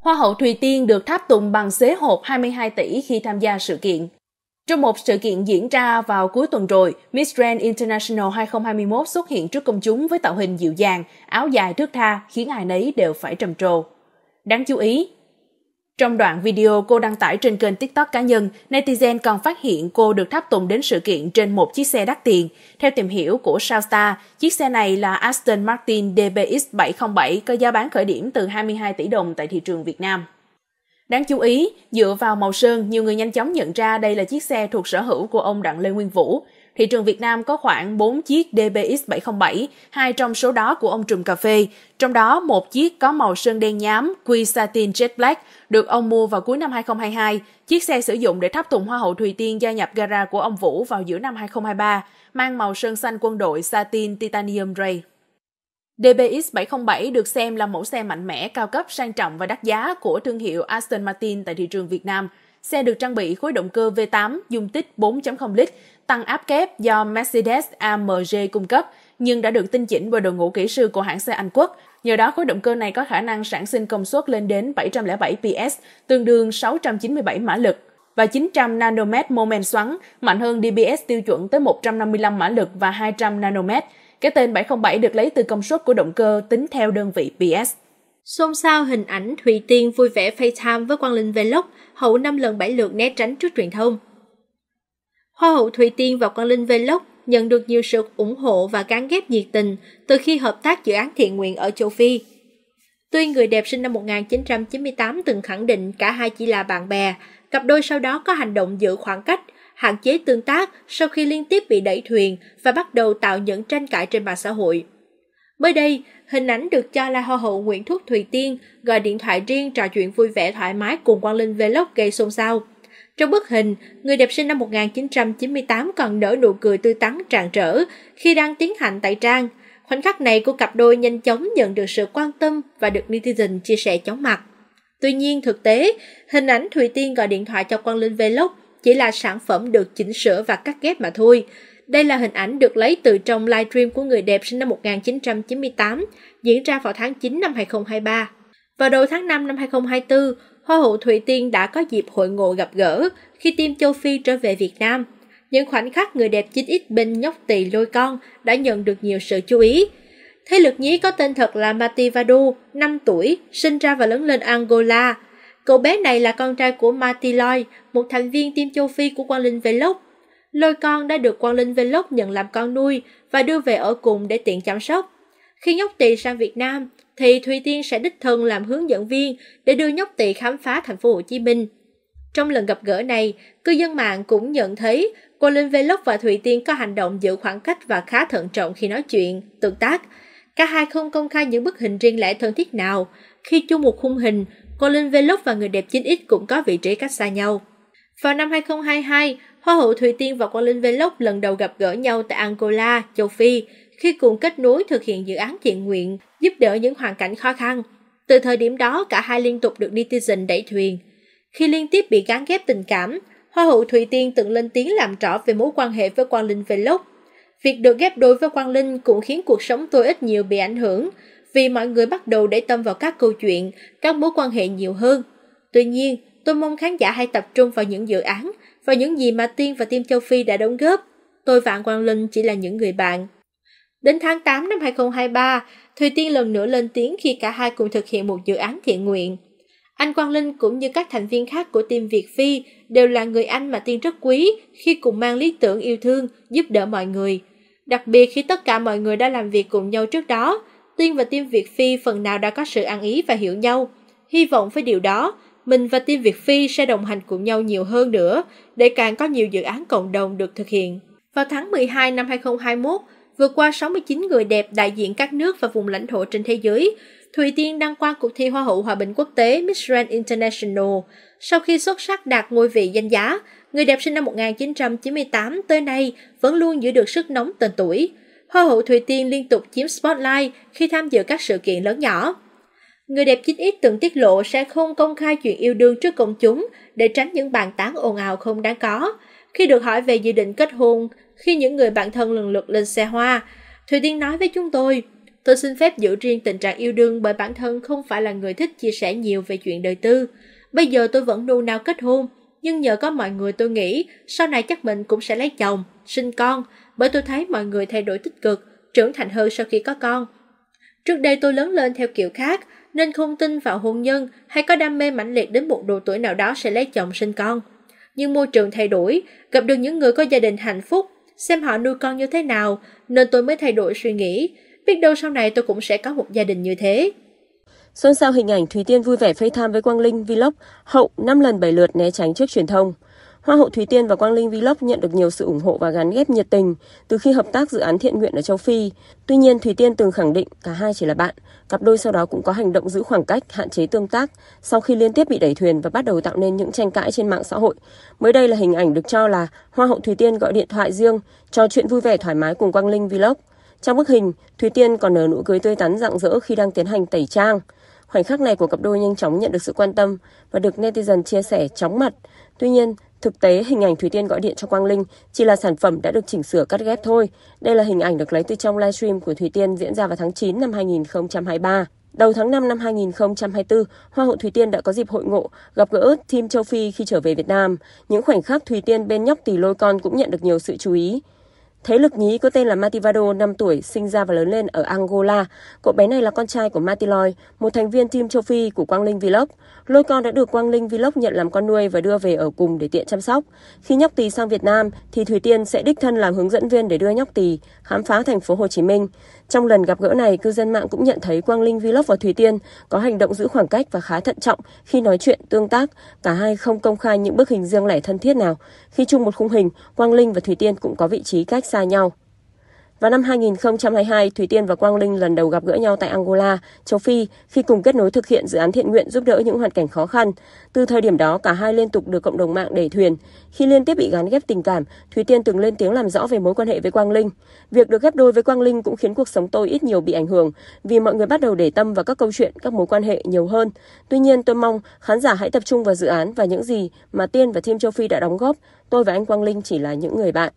Hoa hậu Thùy Tiên được tháp tùng bằng xế hộp 22 tỷ khi tham gia sự kiện. Trong một sự kiện diễn ra vào cuối tuần rồi, Miss Grand International 2021 xuất hiện trước công chúng với tạo hình dịu dàng, áo dài thước tha khiến ai nấy đều phải trầm trồ. Đáng chú ý, trong đoạn video cô đăng tải trên kênh TikTok cá nhân, netizen còn phát hiện cô được tháp tùng đến sự kiện trên một chiếc xe đắt tiền. Theo tìm hiểu của Southstar, chiếc xe này là Aston Martin DBX707 có giá bán khởi điểm từ 22 tỷ đồng tại thị trường Việt Nam. Đáng chú ý, dựa vào màu sơn, nhiều người nhanh chóng nhận ra đây là chiếc xe thuộc sở hữu của ông Đặng Lê Nguyên Vũ thị trường Việt Nam có khoảng 4 chiếc DBX707, hai trong số đó của ông Trùm Cà Phê. Trong đó, một chiếc có màu sơn đen nhám Quy Satin Jet Black được ông mua vào cuối năm 2022. Chiếc xe sử dụng để thắp tùng Hoa hậu Thùy Tiên gia nhập gara của ông Vũ vào giữa năm 2023, mang màu sơn xanh quân đội Satin Titanium Ray. DBX707 được xem là mẫu xe mạnh mẽ, cao cấp, sang trọng và đắt giá của thương hiệu Aston Martin tại thị trường Việt Nam – Xe được trang bị khối động cơ V8 dung tích 4.0 lít, tăng áp kép do Mercedes AMG cung cấp, nhưng đã được tinh chỉnh bởi đội ngũ kỹ sư của hãng xe Anh Quốc. Nhờ đó, khối động cơ này có khả năng sản sinh công suất lên đến 707 PS, tương đương 697 mã lực và 900 nanomet mô men xoắn, mạnh hơn DBS tiêu chuẩn tới 155 mã lực và 200 nanomet. Cái tên 707 được lấy từ công suất của động cơ tính theo đơn vị PS. Xôn xao hình ảnh Thùy Tiên vui vẻ FaceTime với Quang Linh Vlog, hậu 5 lần 7 lượt né tránh trước truyền thông. Hoa hậu Thùy Tiên và Quang Linh Vlog nhận được nhiều sự ủng hộ và gắn ghép nhiệt tình từ khi hợp tác dự án thiện nguyện ở châu Phi. Tuy người đẹp sinh năm 1998 từng khẳng định cả hai chỉ là bạn bè, cặp đôi sau đó có hành động giữ khoảng cách, hạn chế tương tác sau khi liên tiếp bị đẩy thuyền và bắt đầu tạo những tranh cãi trên mạng xã hội. Mới đây, hình ảnh được cho là hoa hậu Nguyễn Thúc Thùy Tiên gọi điện thoại riêng trò chuyện vui vẻ thoải mái cùng Quang Linh Vlog gây xôn xao. Trong bức hình, người đẹp sinh năm 1998 còn nở nụ cười tươi tắn tràn trở khi đang tiến hành tại trang. Khoảnh khắc này của cặp đôi nhanh chóng nhận được sự quan tâm và được netizen chia sẻ chóng mặt. Tuy nhiên thực tế, hình ảnh Thùy Tiên gọi điện thoại cho Quang Linh Vlog chỉ là sản phẩm được chỉnh sửa và cắt ghép mà thôi. Đây là hình ảnh được lấy từ trong livestream của người đẹp sinh năm 1998, diễn ra vào tháng 9 năm 2023. Vào đầu tháng 5 năm 2024, Hoa hậu Thụy Tiên đã có dịp hội ngộ gặp gỡ khi team châu Phi trở về Việt Nam. Những khoảnh khắc người đẹp 9 ít bên nhóc tỳ lôi con đã nhận được nhiều sự chú ý. Thế lực nhí có tên thật là Mativado, 5 tuổi, sinh ra và lớn lên Angola. Cậu bé này là con trai của Mati Loy, một thành viên team châu Phi của Quang Linh Vlog lôi con đã được Quang Linh Vlog nhận làm con nuôi và đưa về ở cùng để tiện chăm sóc. Khi nhóc tỳ sang Việt Nam, thì Thùy Tiên sẽ đích thân làm hướng dẫn viên để đưa nhóc tỳ khám phá thành phố Hồ Chí Minh. Trong lần gặp gỡ này, cư dân mạng cũng nhận thấy Quang Linh Vlog và Thùy Tiên có hành động giữ khoảng cách và khá thận trọng khi nói chuyện, tương tác. Cả hai không công khai những bức hình riêng lẻ thân thiết nào. Khi chung một khung hình, Quang Linh Vlog và người đẹp chính ít cũng có vị trí cách xa nhau. Vào năm 2022, Hoa hậu Thùy Tiên và Quang Linh Vlog lần đầu gặp gỡ nhau tại Angola, châu Phi, khi cùng kết nối thực hiện dự án thiện nguyện, giúp đỡ những hoàn cảnh khó khăn. Từ thời điểm đó, cả hai liên tục được netizen đẩy thuyền. Khi liên tiếp bị gán ghép tình cảm, Hoa hậu Thùy Tiên từng lên tiếng làm rõ về mối quan hệ với Quang Linh Vlog. Việc được ghép đôi với Quang Linh cũng khiến cuộc sống tôi ít nhiều bị ảnh hưởng, vì mọi người bắt đầu để tâm vào các câu chuyện, các mối quan hệ nhiều hơn. Tuy nhiên, Tôi mong khán giả hãy tập trung vào những dự án, vào những gì mà Tiên và Tim Châu Phi đã đóng góp. Tôi và An Quang Linh chỉ là những người bạn. Đến tháng 8 năm 2023, Thùy Tiên lần nữa lên tiếng khi cả hai cùng thực hiện một dự án thiện nguyện. Anh Quang Linh cũng như các thành viên khác của team Việt Phi đều là người anh mà Tiên rất quý khi cùng mang lý tưởng yêu thương, giúp đỡ mọi người. Đặc biệt khi tất cả mọi người đã làm việc cùng nhau trước đó, Tiên và team Việt Phi phần nào đã có sự ăn ý và hiểu nhau. Hy vọng với điều đó, mình và team Việt Phi sẽ đồng hành cùng nhau nhiều hơn nữa để càng có nhiều dự án cộng đồng được thực hiện. Vào tháng 12 năm 2021, vượt qua 69 người đẹp đại diện các nước và vùng lãnh thổ trên thế giới, Thùy Tiên đăng quang cuộc thi Hoa hậu Hòa bình quốc tế Miss Grand International. Sau khi xuất sắc đạt ngôi vị danh giá, người đẹp sinh năm 1998 tới nay vẫn luôn giữ được sức nóng tên tuổi. Hoa hậu Thùy Tiên liên tục chiếm spotlight khi tham dự các sự kiện lớn nhỏ. Người đẹp chính ít từng tiết lộ sẽ không công khai chuyện yêu đương trước công chúng để tránh những bàn tán ồn ào không đáng có. Khi được hỏi về dự định kết hôn, khi những người bạn thân lần lượt lên xe hoa, Thùy Tiên nói với chúng tôi, tôi xin phép giữ riêng tình trạng yêu đương bởi bản thân không phải là người thích chia sẻ nhiều về chuyện đời tư. Bây giờ tôi vẫn nôn nao kết hôn, nhưng nhờ có mọi người tôi nghĩ sau này chắc mình cũng sẽ lấy chồng, sinh con, bởi tôi thấy mọi người thay đổi tích cực, trưởng thành hơn sau khi có con. Trước đây tôi lớn lên theo kiểu khác, nên không tin vào hôn nhân hay có đam mê mãnh liệt đến một độ tuổi nào đó sẽ lấy chồng sinh con. Nhưng môi trường thay đổi, gặp được những người có gia đình hạnh phúc, xem họ nuôi con như thế nào, nên tôi mới thay đổi suy nghĩ. Biết đâu sau này tôi cũng sẽ có một gia đình như thế. Xôn xao hình ảnh Thúy Tiên vui vẻ phây tham với Quang Linh Vlog, hậu 5 lần 7 lượt né tránh trước truyền thông. Hoa hậu Thúy Tiên và Quang Linh Vlog nhận được nhiều sự ủng hộ và gắn ghép nhiệt tình từ khi hợp tác dự án thiện nguyện ở châu Phi. Tuy nhiên, Thúy Tiên từng khẳng định cả hai chỉ là bạn. Cặp đôi sau đó cũng có hành động giữ khoảng cách, hạn chế tương tác sau khi liên tiếp bị đẩy thuyền và bắt đầu tạo nên những tranh cãi trên mạng xã hội. Mới đây là hình ảnh được cho là Hoa hậu Thúy Tiên gọi điện thoại riêng, trò chuyện vui vẻ thoải mái cùng Quang Linh Vlog. Trong bức hình, Thúy Tiên còn nở nụ cười tươi tắn rạng rỡ khi đang tiến hành tẩy trang. Khoảnh khắc này của cặp đôi nhanh chóng nhận được sự quan tâm và được netizen chia sẻ chóng mặt. Tuy nhiên, Thực tế, hình ảnh thủy Tiên gọi điện cho Quang Linh chỉ là sản phẩm đã được chỉnh sửa cắt ghép thôi. Đây là hình ảnh được lấy từ trong livestream của thủy Tiên diễn ra vào tháng 9 năm 2023. Đầu tháng 5 năm 2024, Hoa hậu thủy Tiên đã có dịp hội ngộ, gặp gỡ team châu Phi khi trở về Việt Nam. Những khoảnh khắc thủy Tiên bên nhóc tỷ lôi con cũng nhận được nhiều sự chú ý. Thế lực nhí có tên là Mativado, 5 tuổi, sinh ra và lớn lên ở Angola. Cậu bé này là con trai của Matiloy, một thành viên team châu Phi của Quang Linh Vlog. Lôi con đã được Quang Linh Vlog nhận làm con nuôi và đưa về ở cùng để tiện chăm sóc. Khi nhóc tỳ sang Việt Nam, thì Thủy Tiên sẽ đích thân làm hướng dẫn viên để đưa nhóc tỳ khám phá thành phố Hồ Chí Minh. Trong lần gặp gỡ này, cư dân mạng cũng nhận thấy Quang Linh Vlog và Thủy Tiên có hành động giữ khoảng cách và khá thận trọng khi nói chuyện, tương tác. Cả hai không công khai những bức hình riêng lẻ thân thiết nào. Khi chung một khung hình, Quang Linh và Thủy Tiên cũng có vị trí cách xa nhau. Vào năm 2022, Thủy Tiên và Quang Linh lần đầu gặp gỡ nhau tại Angola, châu Phi, khi cùng kết nối thực hiện dự án thiện nguyện giúp đỡ những hoàn cảnh khó khăn. Từ thời điểm đó, cả hai liên tục được cộng đồng mạng đẩy thuyền. Khi liên tiếp bị gắn ghép tình cảm, Thủy Tiên từng lên tiếng làm rõ về mối quan hệ với Quang Linh. Việc được ghép đôi với Quang Linh cũng khiến cuộc sống tôi ít nhiều bị ảnh hưởng, vì mọi người bắt đầu để tâm vào các câu chuyện, các mối quan hệ nhiều hơn. Tuy nhiên, tôi mong khán giả hãy tập trung vào dự án và những gì mà Tiên và Team Châu Phi đã đóng góp. Tôi và anh Quang Linh chỉ là những người bạn.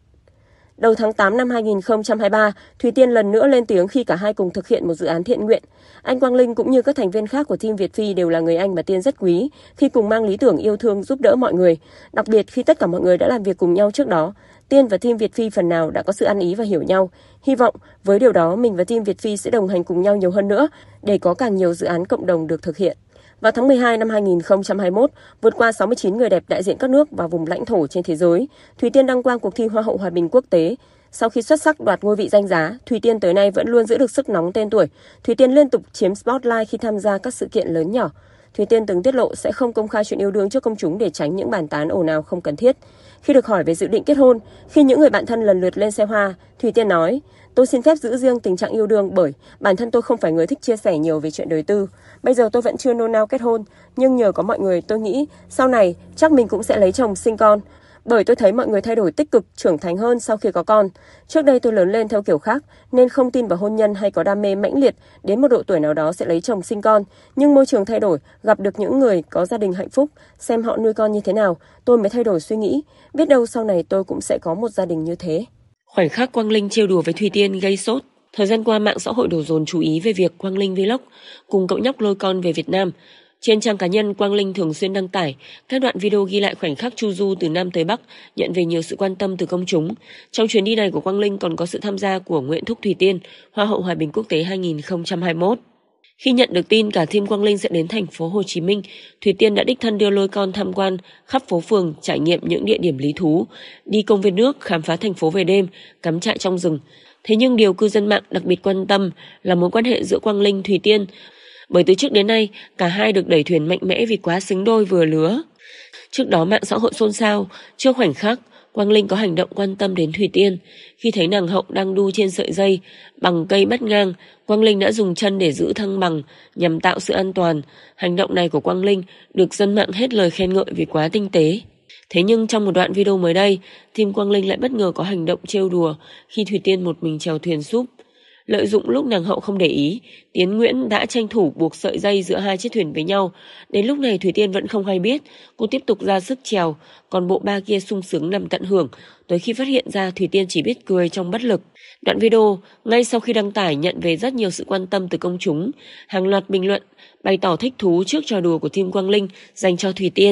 Đầu tháng 8 năm 2023, Thủy Tiên lần nữa lên tiếng khi cả hai cùng thực hiện một dự án thiện nguyện. Anh Quang Linh cũng như các thành viên khác của team Việt Phi đều là người anh mà Tiên rất quý khi cùng mang lý tưởng yêu thương giúp đỡ mọi người, đặc biệt khi tất cả mọi người đã làm việc cùng nhau trước đó. Tiên và team Việt Phi phần nào đã có sự ăn ý và hiểu nhau. Hy vọng với điều đó mình và team Việt Phi sẽ đồng hành cùng nhau nhiều hơn nữa để có càng nhiều dự án cộng đồng được thực hiện. Vào tháng 12 năm 2021, vượt qua 69 người đẹp đại diện các nước và vùng lãnh thổ trên thế giới, Thủy Tiên đăng quang cuộc thi Hoa hậu Hòa bình quốc tế. Sau khi xuất sắc đoạt ngôi vị danh giá, Thủy Tiên tới nay vẫn luôn giữ được sức nóng tên tuổi. Thủy Tiên liên tục chiếm spotlight khi tham gia các sự kiện lớn nhỏ. Thủy Tiên từng tiết lộ sẽ không công khai chuyện yêu đương trước công chúng để tránh những bàn tán ồn ào không cần thiết. Khi được hỏi về dự định kết hôn, khi những người bạn thân lần lượt lên xe hoa, Thủy Tiên nói, tôi xin phép giữ riêng tình trạng yêu đương bởi bản thân tôi không phải người thích chia sẻ nhiều về chuyện đời tư. Bây giờ tôi vẫn chưa nôn nao kết hôn, nhưng nhờ có mọi người tôi nghĩ sau này chắc mình cũng sẽ lấy chồng sinh con bởi tôi thấy mọi người thay đổi tích cực, trưởng thành hơn sau khi có con. Trước đây tôi lớn lên theo kiểu khác nên không tin vào hôn nhân hay có đam mê mãnh liệt, đến một độ tuổi nào đó sẽ lấy chồng sinh con, nhưng môi trường thay đổi, gặp được những người có gia đình hạnh phúc, xem họ nuôi con như thế nào, tôi mới thay đổi suy nghĩ, biết đâu sau này tôi cũng sẽ có một gia đình như thế. Khoảnh khắc Quang Linh trêu đùa với Thùy Tiên gây sốt, Thời gian qua mạng xã hội đổ dồn chú ý về việc Quang Linh Vlog cùng cậu nhóc lôi con về Việt Nam. Trên trang cá nhân, Quang Linh thường xuyên đăng tải các đoạn video ghi lại khoảnh khắc Chu Du từ Nam tới Bắc, nhận về nhiều sự quan tâm từ công chúng. Trong chuyến đi này của Quang Linh còn có sự tham gia của Nguyễn Thúc Thủy Tiên, Hoa hậu Hòa bình quốc tế 2021. Khi nhận được tin cả team Quang Linh sẽ đến thành phố Hồ Chí Minh, Thủy Tiên đã đích thân đưa lôi con tham quan khắp phố phường, trải nghiệm những địa điểm lý thú, đi công viên nước, khám phá thành phố về đêm, cắm trại trong rừng. Thế nhưng điều cư dân mạng đặc biệt quan tâm là mối quan hệ giữa Quang Linh Thủy Tiên bởi từ trước đến nay, cả hai được đẩy thuyền mạnh mẽ vì quá xứng đôi vừa lứa. Trước đó mạng xã hội xôn xao, trước khoảnh khắc, Quang Linh có hành động quan tâm đến Thủy Tiên. Khi thấy nàng hậu đang đu trên sợi dây, bằng cây bắt ngang, Quang Linh đã dùng chân để giữ thăng bằng nhằm tạo sự an toàn. Hành động này của Quang Linh được dân mạng hết lời khen ngợi vì quá tinh tế. Thế nhưng trong một đoạn video mới đây, Tim Quang Linh lại bất ngờ có hành động trêu đùa khi Thủy Tiên một mình trèo thuyền súp. Lợi dụng lúc nàng hậu không để ý, Tiến Nguyễn đã tranh thủ buộc sợi dây giữa hai chiếc thuyền với nhau. Đến lúc này Thủy Tiên vẫn không hay biết, cô tiếp tục ra sức trèo, còn bộ ba kia sung sướng nằm tận hưởng. Tới khi phát hiện ra Thủy Tiên chỉ biết cười trong bất lực. Đoạn video, ngay sau khi đăng tải nhận về rất nhiều sự quan tâm từ công chúng, hàng loạt bình luận bày tỏ thích thú trước trò đùa của Thiên Quang Linh dành cho Thủy Tiên.